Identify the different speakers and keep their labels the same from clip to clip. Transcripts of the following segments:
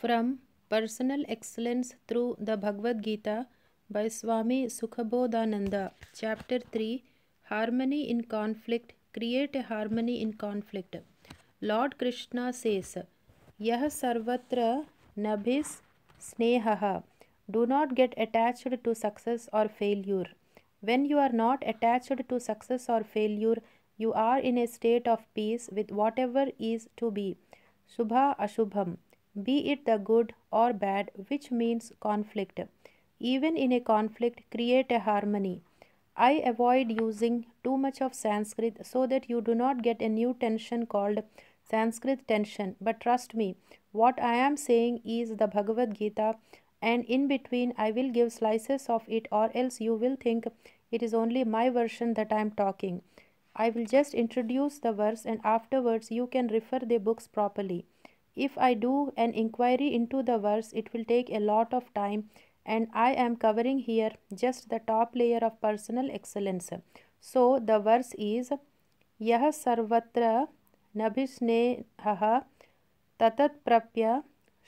Speaker 1: From personal excellence through the Bhagavad Gita by Swami Sukhabodhananda chapter three harmony in conflict create a harmony in conflict Lord Krishna says यह सर्वत्र नभिस स्नेह do not get attached to success or failure when you are not attached to success or failure you are in a state of peace with whatever is to be शुभा अशुभम be it the good or bad, which means conflict. Even in a conflict, create a harmony. I avoid using too much of Sanskrit so that you do not get a new tension called Sanskrit tension. But trust me, what I am saying is the Bhagavad Gita, and in between, I will give slices of it, or else you will think it is only my version that I am talking. I will just introduce the verse, and afterwards, you can refer the books properly. If I do an inquiry into the verse, it will take a lot of time and I am covering here just the top layer of personal excellence. So the verse is yah sarvatra यह सर्वत्र नभिस्नेहः ततत्प्रप्य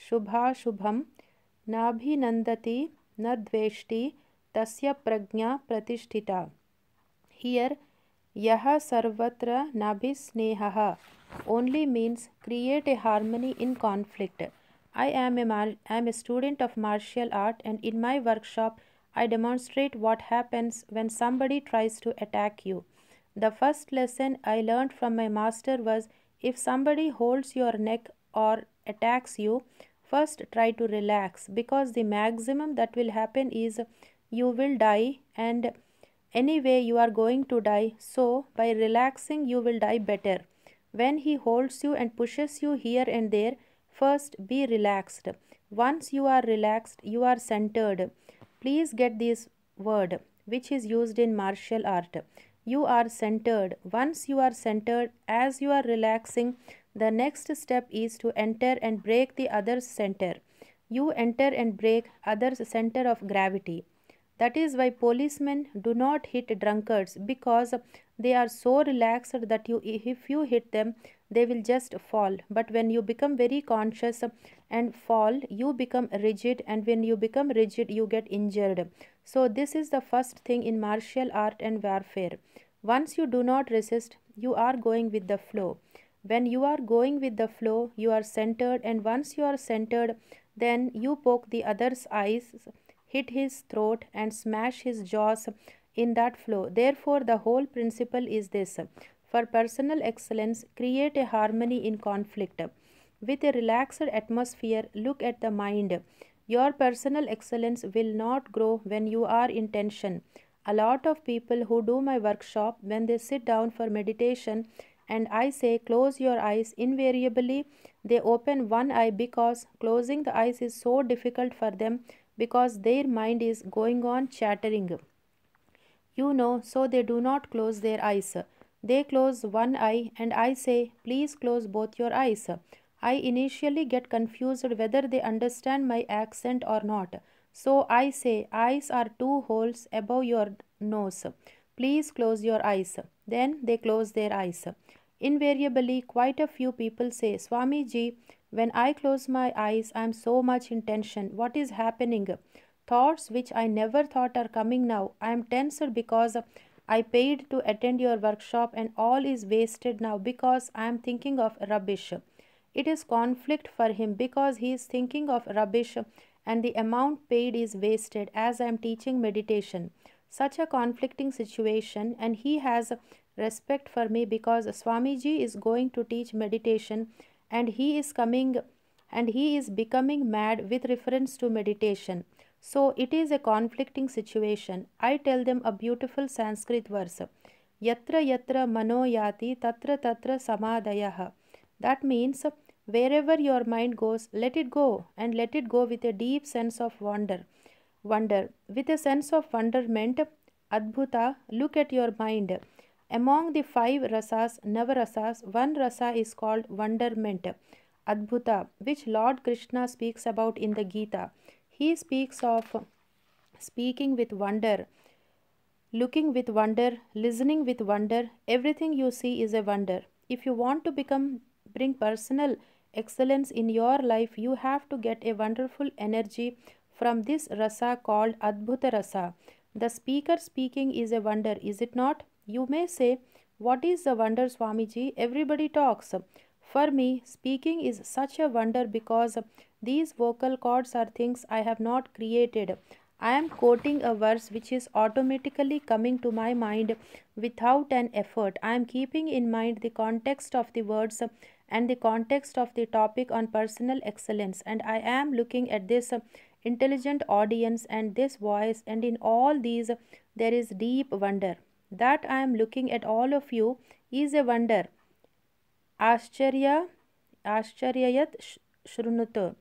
Speaker 1: शुभाशुभं नाभिनन्दति न द्वेष्टि tasya pragna प्रतिष्ठिता here Yaha sarvatra nabhisnehaha only means create a harmony in conflict. I am a, mar- I am a student of martial art and in my workshop I demonstrate what happens when somebody tries to attack you. The first lesson I learned from my master was if somebody holds your neck or attacks you, first try to relax because the maximum that will happen is you will die and Anyway, you are going to die, so by relaxing, you will die better. When he holds you and pushes you here and there, first be relaxed. Once you are relaxed, you are centered. Please get this word, which is used in martial art. You are centered. Once you are centered, as you are relaxing, the next step is to enter and break the other's center. You enter and break other's center of gravity. That is why policemen do not hit drunkards because they are so relaxed that you, if you hit them, they will just fall. But when you become very conscious and fall, you become rigid, and when you become rigid, you get injured. So, this is the first thing in martial art and warfare. Once you do not resist, you are going with the flow. When you are going with the flow, you are centered, and once you are centered, then you poke the other's eyes hit his throat and smash his jaws in that flow. Therefore, the whole principle is this. For personal excellence, create a harmony in conflict. With a relaxed atmosphere, look at the mind. Your personal excellence will not grow when you are in tension. A lot of people who do my workshop, when they sit down for meditation and I say close your eyes, invariably they open one eye because closing the eyes is so difficult for them because their mind is going on chattering. You know, so they do not close their eyes. They close one eye, and I say, Please close both your eyes. I initially get confused whether they understand my accent or not. So I say, Eyes are two holes above your nose. Please close your eyes. Then they close their eyes. Invariably, quite a few people say, Swamiji, when I close my eyes, I am so much in tension. What is happening? Thoughts which I never thought are coming now. I am tensed because I paid to attend your workshop and all is wasted now because I am thinking of rubbish. It is conflict for him because he is thinking of rubbish and the amount paid is wasted as I am teaching meditation. Such a conflicting situation, and he has respect for me because Swamiji is going to teach meditation and he is coming and he is becoming mad with reference to meditation. So it is a conflicting situation. I tell them a beautiful Sanskrit verse. Yatra yatra mano yati tatra tatra samadayaha. That means wherever your mind goes, let it go and let it go with a deep sense of wonder. Wonder. With a sense of wonderment, Adbhuta, look at your mind. Among the five rasas, Navarasas, one rasa is called wonderment, Adbhuta, which Lord Krishna speaks about in the Gita. He speaks of speaking with wonder, looking with wonder, listening with wonder. Everything you see is a wonder. If you want to become bring personal excellence in your life, you have to get a wonderful energy from this rasa called Adbhuta Rasa. The speaker speaking is a wonder, is it not? You may say, What is the wonder, Swamiji? Everybody talks. For me, speaking is such a wonder because these vocal cords are things I have not created. I am quoting a verse which is automatically coming to my mind without an effort. I am keeping in mind the context of the words and the context of the topic on personal excellence, and I am looking at this intelligent audience and this voice, and in all these, there is deep wonder that I am looking at all of you is a wonder. Ashcharya, yat Shrunuto.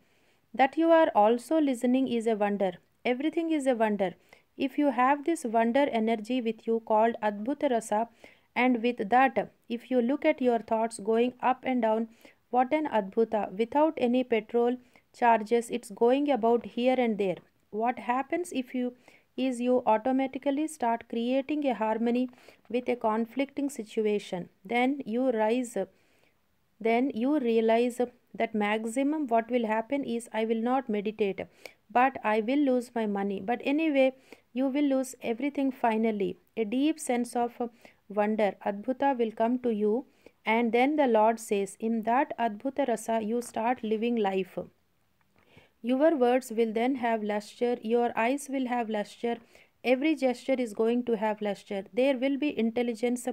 Speaker 1: That you are also listening is a wonder. Everything is a wonder. If you have this wonder energy with you called Adbhuta Rasa, and with that, if you look at your thoughts going up and down, what an Adbhuta, without any petrol charges, it's going about here and there. What happens if you is you automatically start creating a harmony with a conflicting situation. Then you rise up. Then you realize that maximum what will happen is I will not meditate but I will lose my money. But anyway, you will lose everything finally. A deep sense of wonder, Adbhuta will come to you. And then the Lord says, in that Adbhuta Rasa, you start living life. Your words will then have luster, your eyes will have luster, every gesture is going to have luster. There will be intelligence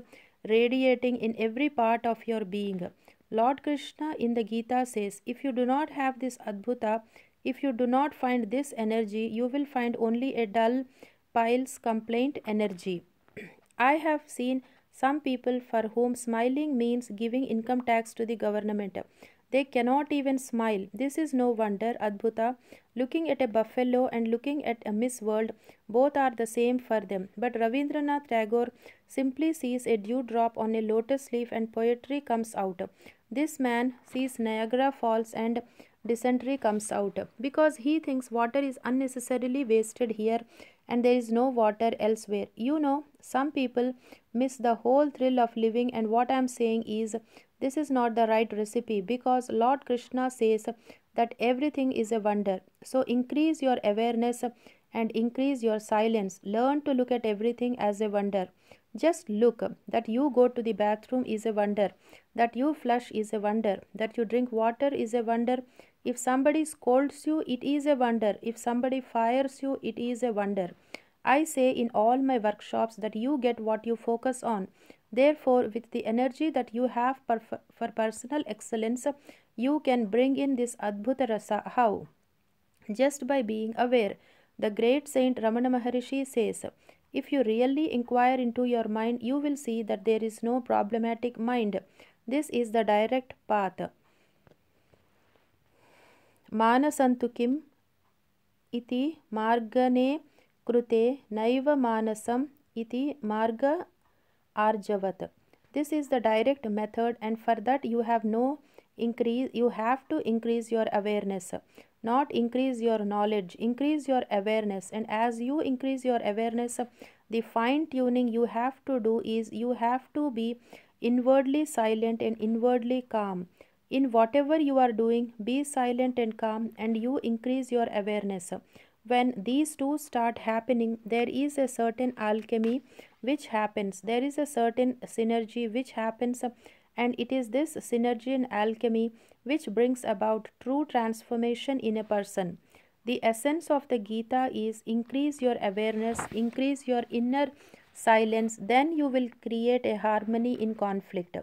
Speaker 1: radiating in every part of your being. Lord Krishna in the Gita says, if you do not have this Adbhuta, if you do not find this energy, you will find only a dull piles complaint energy. I have seen some people for whom smiling means giving income tax to the government. They cannot even smile. This is no wonder, Adbhuta. Looking at a buffalo and looking at a Miss World, both are the same for them. But Ravindranath Tagore simply sees a dewdrop on a lotus leaf and poetry comes out. This man sees Niagara Falls and dysentery comes out because he thinks water is unnecessarily wasted here and there is no water elsewhere. You know, some people miss the whole thrill of living and what I am saying is this is not the right recipe because Lord Krishna says that everything is a wonder. So increase your awareness and increase your silence. Learn to look at everything as a wonder. Just look that you go to the bathroom is a wonder, that you flush is a wonder, that you drink water is a wonder, if somebody scolds you, it is a wonder. If somebody fires you, it is a wonder. I say in all my workshops that you get what you focus on. Therefore, with the energy that you have per, for personal excellence, you can bring in this Adbhuta Rasa. How? Just by being aware. The great saint Ramana Maharishi says, If you really inquire into your mind, you will see that there is no problematic mind. This is the direct path. मानसन्तु किम् इति मार्गने कृते नैव मानसम् इति मार्ग arjavat this is the direct method and for that you have no increase you have to increase your awareness not increase your knowledge increase your awareness and as you increase your awareness the fine tuning you have to do is you have to be inwardly silent and inwardly calm in whatever you are doing, be silent and calm, and you increase your awareness. When these two start happening, there is a certain alchemy which happens, there is a certain synergy which happens, and it is this synergy and alchemy which brings about true transformation in a person. The essence of the Gita is increase your awareness, increase your inner silence, then you will create a harmony in conflict.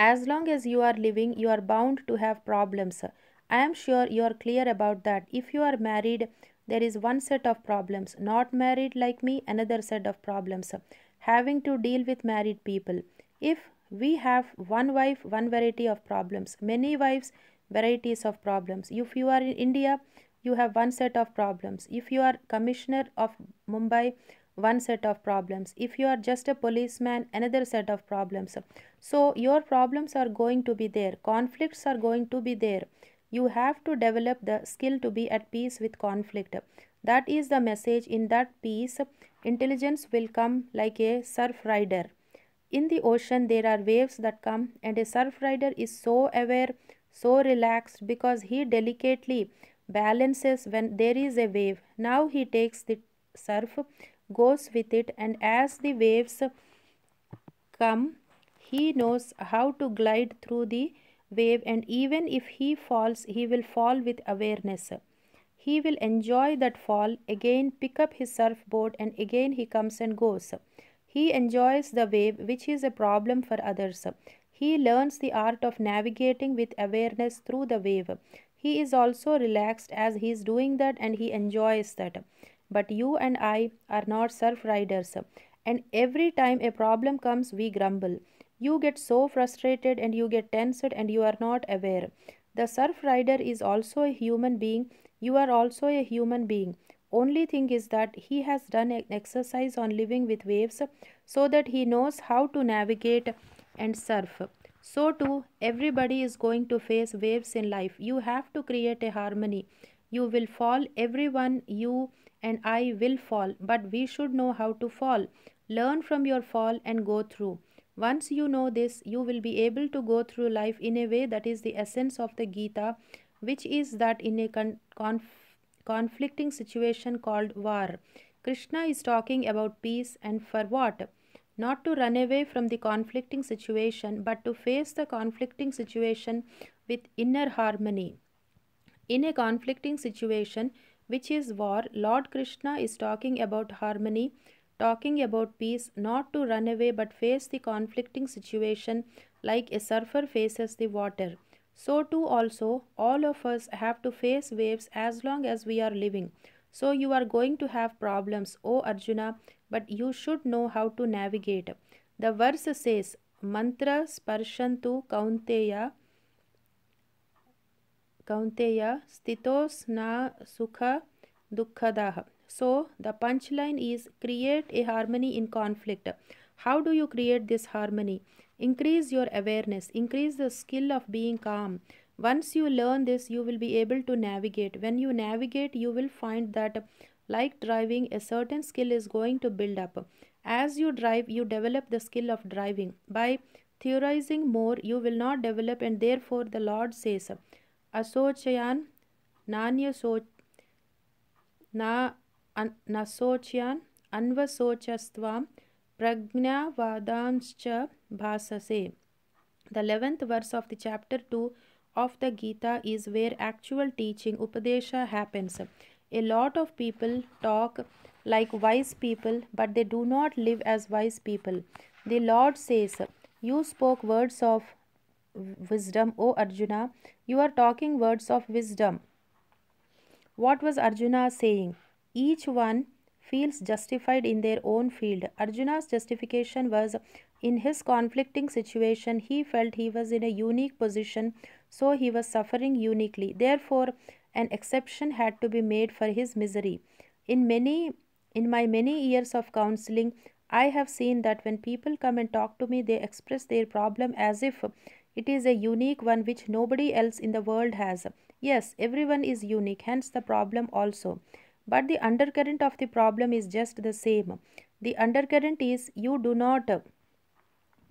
Speaker 1: As long as you are living, you are bound to have problems. I am sure you are clear about that. If you are married, there is one set of problems. Not married like me, another set of problems. Having to deal with married people. If we have one wife, one variety of problems. Many wives, varieties of problems. If you are in India, you have one set of problems. If you are commissioner of Mumbai, one set of problems if you are just a policeman another set of problems so your problems are going to be there conflicts are going to be there you have to develop the skill to be at peace with conflict that is the message in that piece intelligence will come like a surf rider in the ocean there are waves that come and a surf rider is so aware so relaxed because he delicately balances when there is a wave now he takes the surf goes with it and as the waves come he knows how to glide through the wave and even if he falls he will fall with awareness he will enjoy that fall again pick up his surfboard and again he comes and goes he enjoys the wave which is a problem for others he learns the art of navigating with awareness through the wave he is also relaxed as he is doing that and he enjoys that but you and I are not surf riders. And every time a problem comes, we grumble. You get so frustrated and you get tensed and you are not aware. The surf rider is also a human being. You are also a human being. Only thing is that he has done an exercise on living with waves so that he knows how to navigate and surf. So too, everybody is going to face waves in life. You have to create a harmony. You will fall, everyone you and I will fall, but we should know how to fall. Learn from your fall and go through. Once you know this, you will be able to go through life in a way that is the essence of the Gita, which is that in a con- conf- conflicting situation called war. Krishna is talking about peace and for what? Not to run away from the conflicting situation, but to face the conflicting situation with inner harmony. In a conflicting situation, which is war, Lord Krishna is talking about harmony, talking about peace, not to run away but face the conflicting situation like a surfer faces the water. So too also, all of us have to face waves as long as we are living. So you are going to have problems, O Arjuna, but you should know how to navigate. The verse says, Mantra Sparshantu Kaunteya Kaunteya Stitos na Sukha Dukkadaha. So the punchline is create a harmony in conflict. How do you create this harmony? Increase your awareness, increase the skill of being calm. Once you learn this, you will be able to navigate. When you navigate, you will find that like driving, a certain skill is going to build up. As you drive, you develop the skill of driving. By theorizing more, you will not develop and therefore the Lord says, असोचयान नान्य सोच ना न अन्वशोचस्वाम प्रज्ञावादाश्च भाससे the eleventh verse of the chapter two of the Gita is where actual teaching उपदेश happens a lot of people talk like wise people but they do not live as wise people the Lord says you spoke words of wisdom, O Arjuna, you are talking words of wisdom. What was Arjuna saying? Each one feels justified in their own field. Arjuna's justification was in his conflicting situation, he felt he was in a unique position, so he was suffering uniquely. Therefore, an exception had to be made for his misery. In many in my many years of counseling, I have seen that when people come and talk to me, they express their problem as if it is a unique one which nobody else in the world has. Yes, everyone is unique, hence the problem also. But the undercurrent of the problem is just the same. The undercurrent is you do not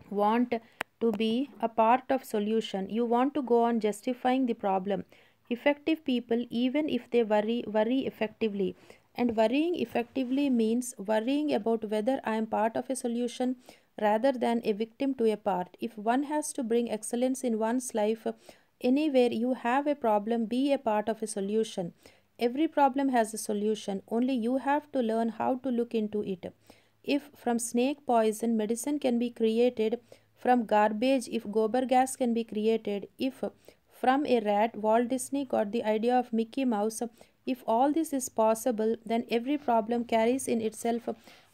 Speaker 1: want to be a part of solution. You want to go on justifying the problem. Effective people, even if they worry, worry effectively. And worrying effectively means worrying about whether I am part of a solution rather than a victim to a part. If one has to bring excellence in one's life, uh, anywhere you have a problem, be a part of a solution. Every problem has a solution, only you have to learn how to look into it. If from snake poison medicine can be created, from garbage if gober gas can be created, if from a rat Walt Disney got the idea of Mickey Mouse, if all this is possible, then every problem carries in itself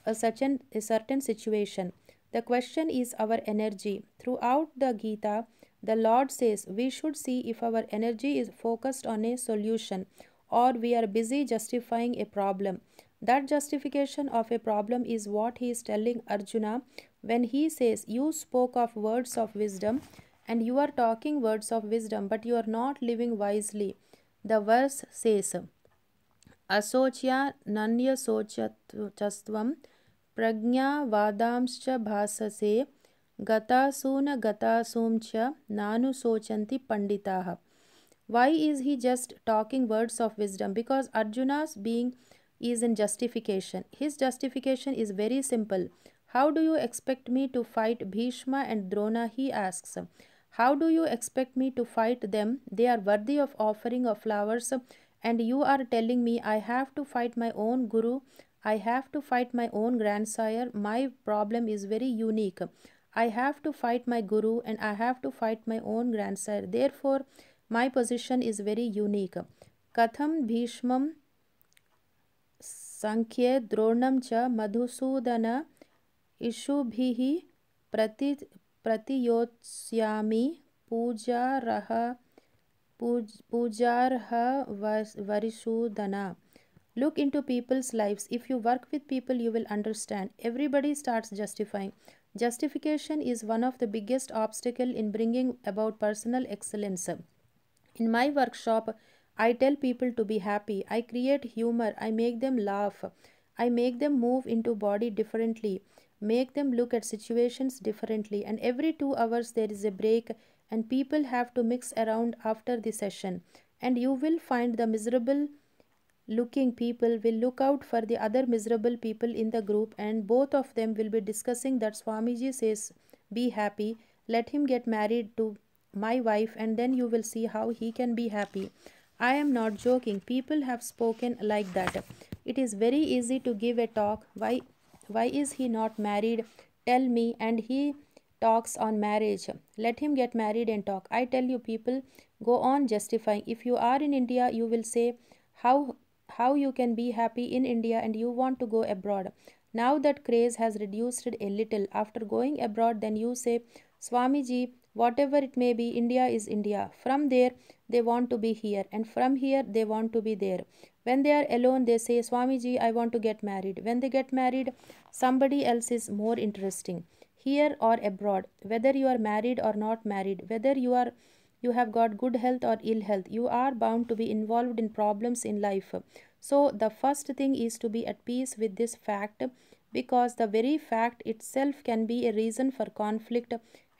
Speaker 1: a certain, a certain situation. The question is our energy. Throughout the Gita, the Lord says we should see if our energy is focused on a solution or we are busy justifying a problem. That justification of a problem is what he is telling Arjuna when he says, You spoke of words of wisdom and you are talking words of wisdom, but you are not living wisely. The verse says, Asochya nanya sochastvam प्रज्ञावादांश्च भाससे गतासून गतासूंश्च नानुशोचन्ति पंडिता why is he just talking words of wisdom because Arjuna being is in justification his justification is very simple how do you expect me to fight Bhishma and Drona he asks how do you expect me to fight them they are worthy of offering of flowers and you are telling me I have to fight my own guru I have to fight my own grandsire. My problem is very unique. I have to fight my guru and I have to fight my own grandsire. Therefore, my position is very unique. Katham Bhishmam Sankhye Dronam cha Madhusudana Ishubhihi Prati प्रतियोत्स्यामि पूजारः पूज पूजारः वरिषूदना Look into people's lives. If you work with people, you will understand. Everybody starts justifying. Justification is one of the biggest obstacle in bringing about personal excellence. In my workshop, I tell people to be happy. I create humor. I make them laugh. I make them move into body differently. Make them look at situations differently. And every two hours there is a break and people have to mix around after the session. And you will find the miserable looking people will look out for the other miserable people in the group and both of them will be discussing that Swamiji says, be happy, let him get married to my wife and then you will see how he can be happy. I am not joking. People have spoken like that. It is very easy to give a talk. Why, why is he not married? Tell me. And he talks on marriage. Let him get married and talk. I tell you people, go on justifying. If you are in India, you will say, how how you can be happy in India and you want to go abroad. Now that craze has reduced a little. After going abroad, then you say, Swamiji, whatever it may be, India is India. From there, they want to be here, and from here, they want to be there. When they are alone, they say, Swamiji, I want to get married. When they get married, somebody else is more interesting. Here or abroad, whether you are married or not married, whether you are you have got good health or ill health you are bound to be involved in problems in life so the first thing is to be at peace with this fact because the very fact itself can be a reason for conflict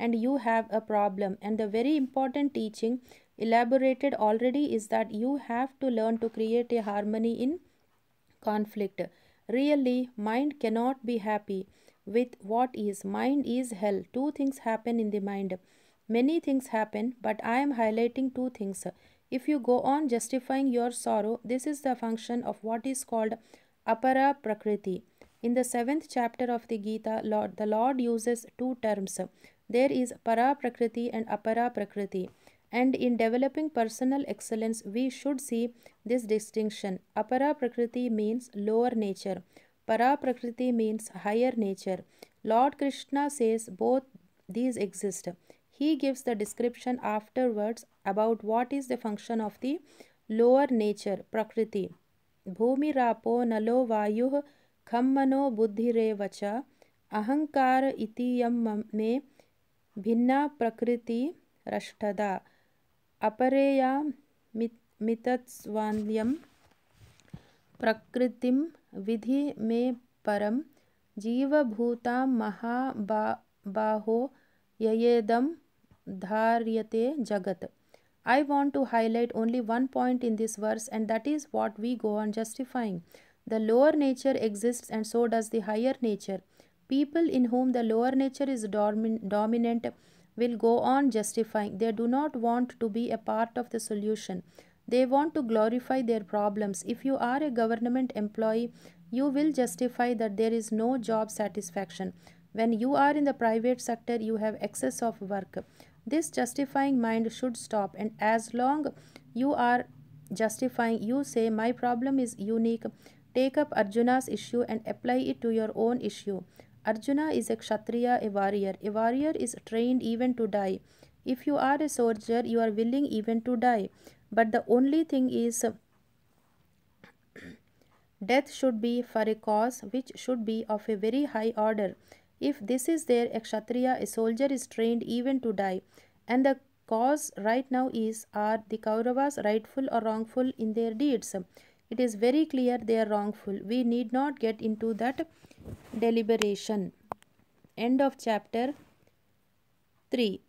Speaker 1: and you have a problem and the very important teaching elaborated already is that you have to learn to create a harmony in conflict really mind cannot be happy with what is mind is hell two things happen in the mind Many things happen, but I am highlighting two things. If you go on justifying your sorrow, this is the function of what is called apara prakriti. In the seventh chapter of the Gita, Lord, the Lord uses two terms. There is para prakriti and apara prakriti. And in developing personal excellence, we should see this distinction. Apara prakriti means lower nature. Para prakriti means higher nature. Lord Krishna says both these exist he gives the description afterwards about what is the function of the lower nature prakriti bhumi rapo nalo vayuh khammano buddhire vacha ahankara itiyam me bhinna prakriti rashtada apareya mitatsvandyam prakritim vidhi me param jiva bhuta maha ba, baho धार्यते jagat. I want to highlight only one point in this verse and that is what we go on justifying. The lower nature exists and so does the higher nature. People in whom the lower nature is domin dominant will go on justifying. They do not want to be a part of the solution. They want to glorify their problems. If you are a government employee, you will justify that there is no job satisfaction. When you are in the private sector, you have excess of work. This justifying mind should stop and as long you are justifying, you say my problem is unique. Take up Arjuna's issue and apply it to your own issue. Arjuna is a Kshatriya, a warrior. A warrior is trained even to die. If you are a soldier, you are willing even to die. But the only thing is, death should be for a cause which should be of a very high order. If this is their kshatriya, a soldier is trained even to die. And the cause right now is, are the Kauravas rightful or wrongful in their deeds? It is very clear they are wrongful. We need not get into that deliberation. End of chapter 3.